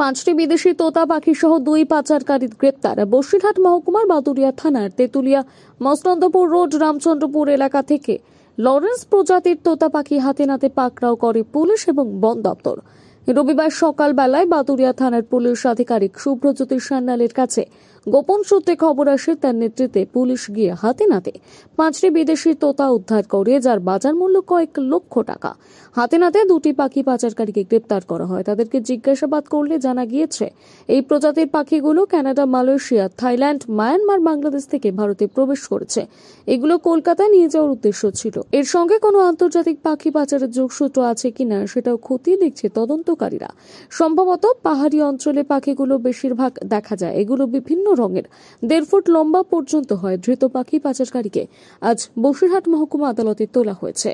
পাঁচটি বিদেশি তোতা পাখি সহ দুই পাচারকারী গ্রেপ্তার বসিরহাট মহকুমার বাদুরিয়া থানার তেঁতুলিয়া মসনন্দপুর রোড রামচন্দ্রপুর এলাকা থেকে লরেন্স প্রজাতির তোতা পাখি হাতে নাতে পাকড়াও করে পুলিশ এবং বন দপ্তর রবিবার সকালবেলায় বাতুরিয়া থানার পুলিশ আধিকারিক শুভ্রজ্যোতি সান্যালের কাছে গোপন সূত্রে খবর আসে তার নেতৃত্বে পুলিশ গিয়ে হাতে নাতে পাঁচটি বিদেশি তোতা উদ্ধার করে যার বাজার মূল্য কয়েক লক্ষ টাকা হাতে নাতে দুটি পাখি পাচারকারীকে গ্রেপ্তার করা হয় তাদেরকে জিজ্ঞাসাবাদ করলে জানা গিয়েছে এই প্রজাতির পাখিগুলো Canada Malaysia Thailand Myanmar Bangladesh থেকে ভারতে প্রবেশ করেছে এগুলো কলকাতায় নিয়ে যাওয়ার উদ্দেশ্য ছিল এর সঙ্গে কোনো আন্তর্জাতিক পাখি পাচারের যোগসূত্র আছে কিনা সেটাও খতিয়ে দেখছে তদন্ত তদন্তকারীরা সম্ভবত পাহাড়ি অঞ্চলে পাখিগুলো বেশিরভাগ দেখা যায় এগুলো বিভিন্ন রঙের দেড় ফুট লম্বা পর্যন্ত হয় ধৃত পাখি পাচারকারীকে আজ বসিরহাট মহকুমা আদালতে তোলা হয়েছে